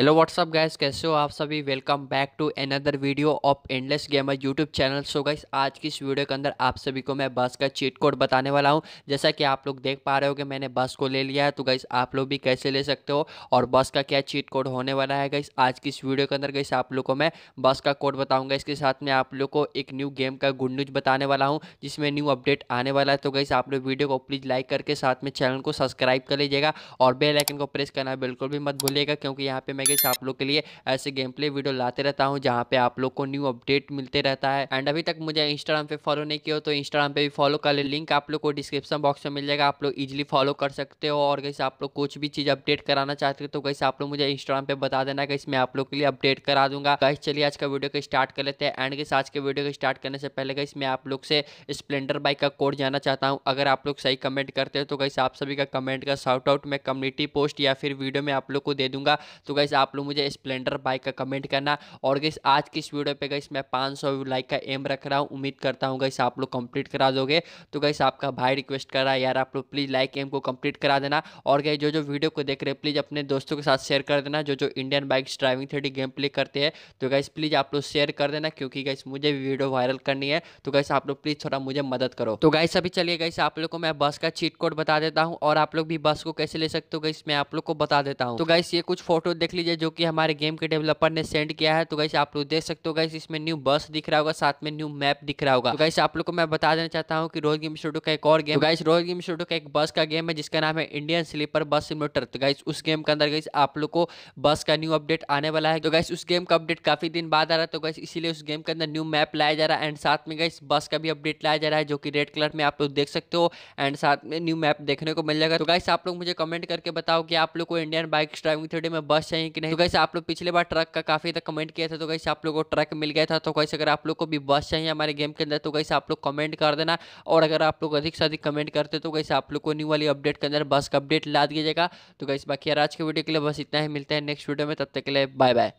hello what's up guys कैसे हो आप सभी welcome back to another video of Endless Gamer YouTube channel so guys आज की इस वीडियो के अंदर आप सभी को मैं बस का चीट कोड बताने वाला हूं जैसा कि आप लोग देख पा रहे हो कि मैंने बस को ले लिया है तो गाइस आप लोग भी कैसे ले सकते हो और बस का क्या चीट कोड होने वाला है गाइस आज की इस वीडियो के अंदर गाइस आप लोग को मैं बस का कोड बताऊँगा इसके साथ में आप लोग को एक न्यू गेम का गुड न्यूज बताने वाला हूँ जिसमें न्यू अपडेट आने वाला है तो गाइस आप लोग वीडियो को प्लीज़ लाइक करके साथ में चैनल को सब्सक्राइब कर लीजिएगा और बेलाइकन को प्रेस करना बिल्कुल भी मत भूलिएगा क्योंकि यहाँ पर मैं गाइस आप लोग के लिए ऐसे गेम प्ले वीडियो लाते रहता हूँ जहाँ पे आप लोग को न्यू अपडेट मिलते रहता है एंड अभी तक मुझे इंस्टाग्राम पे फॉलो नहीं किया तो इंस्टाग्राम पे भी फॉलो कर ले लिंक आप लोग को डिस्क्रिप्शन बॉक्स में मिल जाएगा आप लोग इजिली फॉलो कर सकते हो और कैसे आप लोग कुछ भी चीज़ अपडेट कराना चाहते हो तो कैसे आप लोग मुझे इंस्टाग्राम पे बता देना कैसे मैं आप लोग के लिए अपडेट करा दूंगा कैसे चलिए आज का वीडियो को स्टार्ट कर लेते हैं एंड कैसे आज के वीडियो को स्टार्ट करने से पहले कैसे मैं आप लोग से स्प्लेंडर बाइक का कोड जाना चाहता हूँ अगर आप लोग सही कमेंट करते हो तो कैसे आप सभी का कमेंट का शॉर्ट आउट मैं कम्युनिटी पोस्ट या फिर वीडियो में आप लोग को दे दूंगा तो कैसे आप लोग मुझे स्प्लेंडर बाइक का कमेंट करना और गई आज की इस वीडियो पे गई मैं 500 लाइक का एम रख रहा हूँ उम्मीद करता हूँ गई आप लोग कंप्लीट करा दोगे तो गई आपका भाई रिक्वेस्ट कर रहा है यार आप लोग प्लीज़ लाइक एम को कम्प्लीट करा देना और गई जो जो वीडियो को देख रहे हैं प्लीज़ अपने दोस्तों के साथ शेयर कर देना जो जो Indian bikes driving three game play करते हैं तो गई प्लीज़ आप लोग शेयर कर देना क्योंकि गई मुझे वीडियो वायरल करनी है तो गई आप लोग प्लीज़ थोड़ा मुझे मदद करो तो गई अभी चलिए गई आप लोग को मैं बस का चीट कोड बता देता हूँ और आप लोग भी बस को कैसे ले सकते हो गई मैं आप लोग को बता देता हूँ तो गई ये कुछ फोटो देख लीजिए जो कि हमारे गेम के डेवलपर ने सेंड किया है तो गाइस आप लोग देख सकते हो गाइस इसमें न्यू बस दिख रहा होगा साथ में न्यू मैप दिख रहा होगा तो गाइस आप लोग को मैं बता देना चाहता हूँ कि रोज गेम स्टूडियो का एक और गेम तो गाइस रोज गेम स्टूडियो का एक बस का गेम है जिसका नाम है इंडियन स्लीपर बस सिमोटर तो गाइस उस गेम के अंदर गाइस आप लोग को बस का न्यू अपडेट आने वाला है तो गाइस उस गेम का अपडेट काफी दिन बाद आ रहा है तो गाइस इसीलिए उस गेम के अंदर न्यू मैप लाया जा रहा है एंड साथ में गाइस बस का भी अपडेट लाया जा रहा है जो कि रेड कलर में आप लोग देख सकते हो एंड साथ में न्यू मैप देखने को मिल जाएगा तो गाइस आप लोग मुझे कमेंट करके बताओ कि आप लोग को इंडियन बाइक ड्राइविंग थ्री में बस चाहिए हैं कि नहीं तो कैसे आप लोग पिछले बार ट्रक का काफ़ी तक कमेंट किया था तो कैसे आप लोग को ट्रक मिल गया था तो कैसे अगर आप लोग को भी बस चाहिए हमारे गेम के अंदर तो कैसे आप लोग कमेंट कर देना और अगर आप लोग अधिक से अधिक कमेंट करते तो कैसे आप लोग को न्यू वाली अपडेट के अंदर बस का अपडेट ला दीजिएगा तो कैसे बाकी यार आज के वीडियो के लिए बस इतना ही मिलता है नेक्स्ट वीडियो में तब तक के लिए बाय बाय